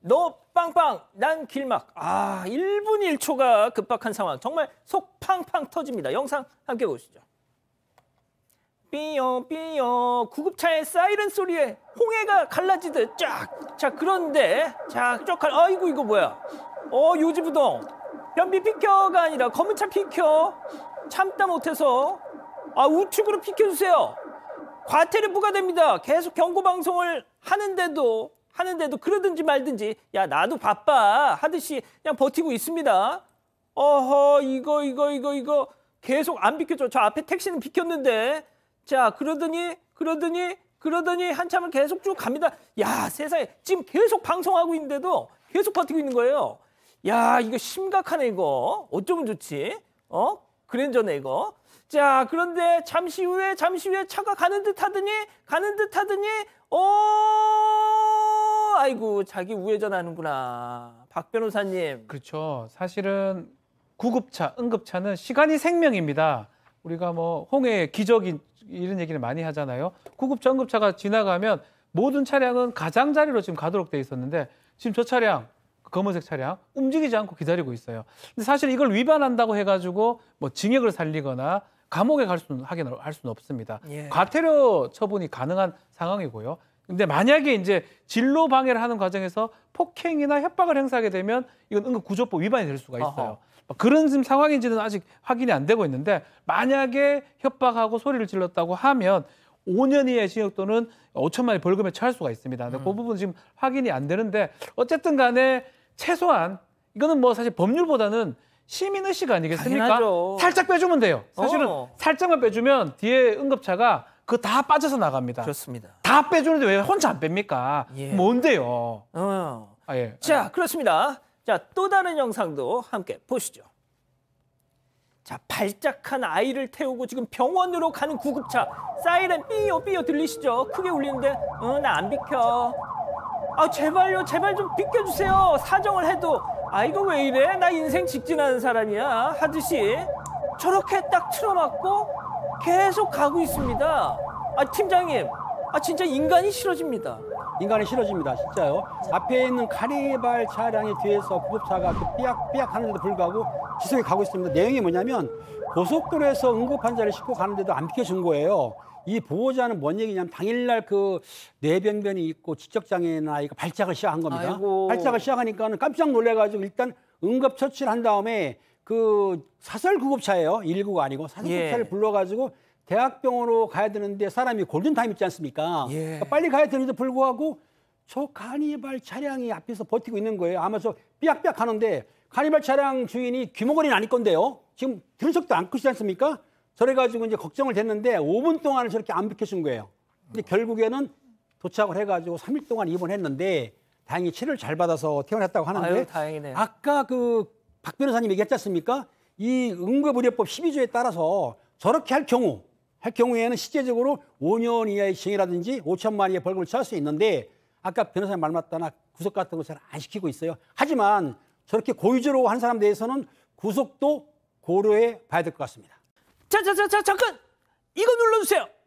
너 빵빵 난 길막 아 1분 1초가 급박한 상황 정말 속 팡팡 터집니다 영상 함께 보시죠 삐요 삐요 구급차의 사이렌 소리에 홍해가 갈라지듯 쫙자 그런데 자 쫙갈 아이고 이거 뭐야 어 요지부동 변비 피켜가 아니라 검은 차 피켜 참다 못해서 아 우측으로 피켜주세요 과태료 부과됩니다 계속 경고 방송을 하는데도 하는데도 그러든지 말든지 야 나도 바빠 하듯이 그냥 버티고 있습니다. 어허 이거 이거 이거 이거 계속 안 비켜줘. 저 앞에 택시는 비켰는데 자 그러더니 그러더니 그러더니 한참을 계속 쭉 갑니다. 야 세상에 지금 계속 방송하고 있는데도 계속 버티고 있는 거예요. 야 이거 심각하네 이거 어쩌면 좋지 어 그랜저네 이거 자 그런데 잠시 후에 잠시 후에 차가 가는 듯 하더니 가는 듯 하더니 어 아이고 자기 우회전하는구나. 박 변호사님. 그렇죠. 사실은 구급차, 응급차는 시간이 생명입니다. 우리가 뭐홍해 기적인 이런 얘기를 많이 하잖아요. 구급차, 응급차가 지나가면 모든 차량은 가장자리로 지금 가도록 돼 있었는데 지금 저 차량 그 검은색 차량 움직이지 않고 기다리고 있어요. 근데 사실 이걸 위반한다고 해가지고 뭐 징역을 살리거나 감옥에 갈 수는 하긴 할 수는 없습니다. 예. 과태료 처분이 가능한 상황이고요. 근데 만약에 이제 진로 방해를 하는 과정에서 폭행이나 협박을 행사하게 되면 이건 응급구조법 위반이 될 수가 있어요. 어허. 뭐 그런 지금 상황인지는 아직 확인이 안 되고 있는데 만약에 협박하고 소리를 질렀다고 하면 5년 이하의 징역 또는 5천만 원 벌금에 처할 수가 있습니다. 근데 그 음. 그 부분 지금 확인이 안 되는데 어쨌든 간에 최소한 이거는 뭐 사실 법률보다는 시민 의식 아니겠습니까? 당연하죠. 살짝 빼주면 돼요. 사실은 어. 살짝만 빼주면 뒤에 응급차가 그거 다 빠져서 나갑니다. 그렇습니다. 다 빼주는데 왜 혼자 안 뺍니까? 예. 뭔데요? 어. 아, 예. 자, 그렇습니다. 자, 또 다른 영상도 함께 보시죠. 자, 발작한 아이를 태우고 지금 병원으로 가는 구급차. 사이렌 삐요 삐요 들리시죠? 크게 울리는데, 어, 나 안 비켜. 아, 제발요, 제발 좀 비켜주세요. 사정을 해도, 아, 이거 왜 이래? 나 인생 직진하는 사람이야. 하듯이 저렇게 딱 틀어막고 계속 가고 있습니다. 아 팀장님, 아 진짜 인간이 싫어집니다. 인간이 싫어집니다, 진짜요. 앞에 있는 카리발차량에 뒤에서 구급차가 삐약삐약 하는데도 불구하고 지속이 가고 있습니다. 내용이 뭐냐면 고속도로에서 응급환자를 싣고 가는데도 안 비켜준 거예요. 이 보호자는 뭔 얘기냐면 당일날 그 뇌병변이 있고 지적장애나 이거 발작을 시작한 겁니다. 아이고. 발작을 시작하니까는 깜짝 놀래가지고 일단 응급처치를 한 다음에 그 사설 구급차예요. 일구가 아니고 사설 예. 구급차를 예. 불러가지고 대학병원으로 가야 되는데 사람이 골든타임 있지 않습니까? 예. 그러니까 빨리 가야 되는데 불구하고 저 카니발 차량이 앞에서 버티고 있는 거예요. 아마 저 삐약삐약 하는데 카니발 차량 주인이 귀머거리는 아닐 건데요. 지금 들은 척도 안 크시지 않습니까? 저래가지고 이제 걱정을 했는데 5분 동안은 저렇게 안 비켜준 거예요. 근데 결국에는 도착을 해가지고 3일 동안 입원했는데 다행히 치료를 잘 받아서 퇴원했다고 하는데 아유, 아까 그 박 변호사님 얘기했지 않습니까? 이 응급의료법 12조에 따라서 저렇게 할 경우 할 경우에는 실제적으로 5년 이하의 징이라든지 5천만 이하의 벌금을 처할 수 있는데 아까 변호사님 말 맞다나 구속 같은 거잘안 시키고 있어요. 하지만 저렇게 고의적으로 한 사람 대해서는 구속도 고려해 봐야 될 것 같습니다. 자, 자, 자, 자, 잠깐 이거 눌러주세요.